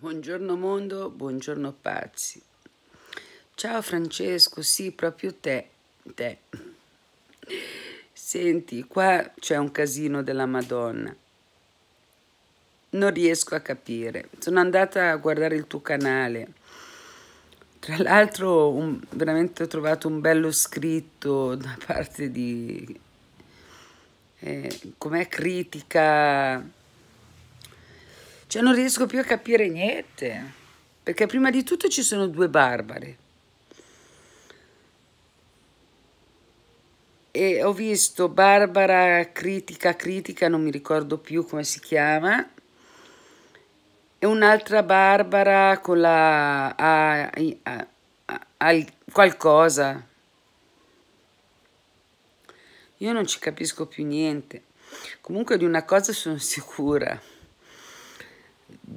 Buongiorno mondo, buongiorno pazzi. Ciao Francesco, sì, proprio te, te. Senti, qua c'è un casino della Madonna. Non riesco a capire. Sono andata a guardare il tuo canale. Tra l'altro, veramente ho trovato un bello scritto da parte di... Eh, com'è critica cioè non riesco più a capire niente, perché prima di tutto ci sono due barbari. E ho visto Barbara Critica Critica, non mi ricordo più come si chiama, e un'altra Barbara con la a, a, a, a, qualcosa. Io non ci capisco più niente. Comunque di una cosa sono sicura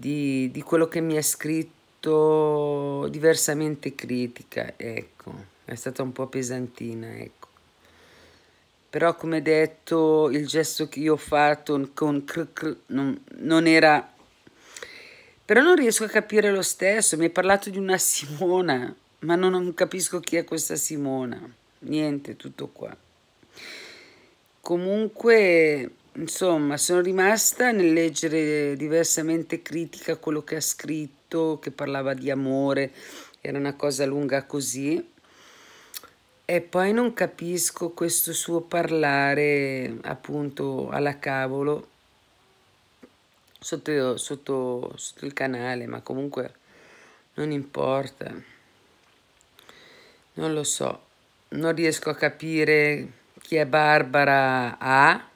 di, di quello che mi ha scritto diversamente critica, ecco, è stata un po' pesantina, ecco. Però come detto il gesto che io ho fatto con cr, cr non, non era però non riesco a capire lo stesso. Mi hai parlato di una Simona, ma non, non, capisco chi è questa Simona. Niente, tutto qua. Comunque, insomma, sono rimasta nel leggere diversamente critica quello che ha scritto, che parlava di amore, era una cosa lunga così. E poi non capisco questo suo parlare appunto alla cavolo sotto, sotto, sotto il canale, ma comunque non importa. Non lo so, non riesco a capire chi è Barbara A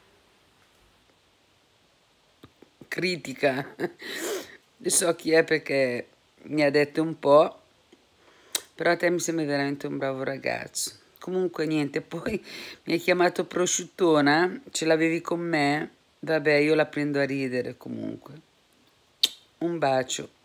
critica. so chi è perché mi ha detto un po', però a te mi sembra veramente un bravo ragazzo. Comunque niente, poi mi hai chiamato prosciuttona, ce l'avevi con me, vabbè io la prendo a ridere comunque. Un bacio.